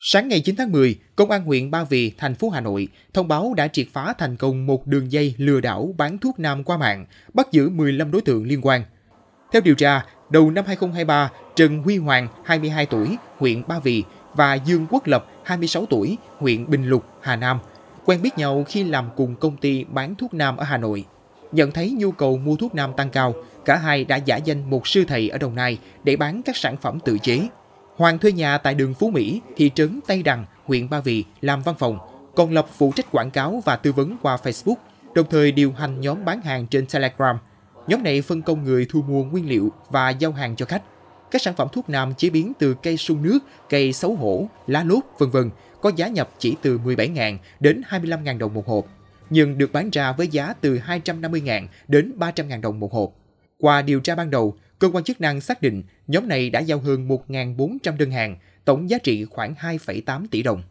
Sáng ngày 9 tháng 10, Công an huyện Ba Vì, thành phố Hà Nội thông báo đã triệt phá thành công một đường dây lừa đảo bán thuốc nam qua mạng, bắt giữ 15 đối tượng liên quan. Theo điều tra, đầu năm 2023, Trần Huy Hoàng, 22 tuổi, huyện Ba Vì và Dương Quốc Lập, 26 tuổi, huyện Bình Lục, Hà Nam, quen biết nhau khi làm cùng công ty bán thuốc nam ở Hà Nội. Nhận thấy nhu cầu mua thuốc nam tăng cao, cả hai đã giả danh một sư thầy ở Đồng Nai để bán các sản phẩm tự chế. Hoàng thuê nhà tại đường Phú Mỹ, thị trấn Tây Đằng, huyện Ba Vì làm văn phòng, còn lập phụ trách quảng cáo và tư vấn qua Facebook, đồng thời điều hành nhóm bán hàng trên Telegram. Nhóm này phân công người thu mua nguyên liệu và giao hàng cho khách. Các sản phẩm thuốc nam chế biến từ cây sung nước, cây xấu hổ, lá lốt, vân vân có giá nhập chỉ từ 17.000 đến 25.000 đồng một hộp, nhưng được bán ra với giá từ 250.000 đến 300.000 đồng một hộp. Qua điều tra ban đầu, Cơ quan chức năng xác định nhóm này đã giao hơn 1.400 đơn hàng, tổng giá trị khoảng 2,8 tỷ đồng.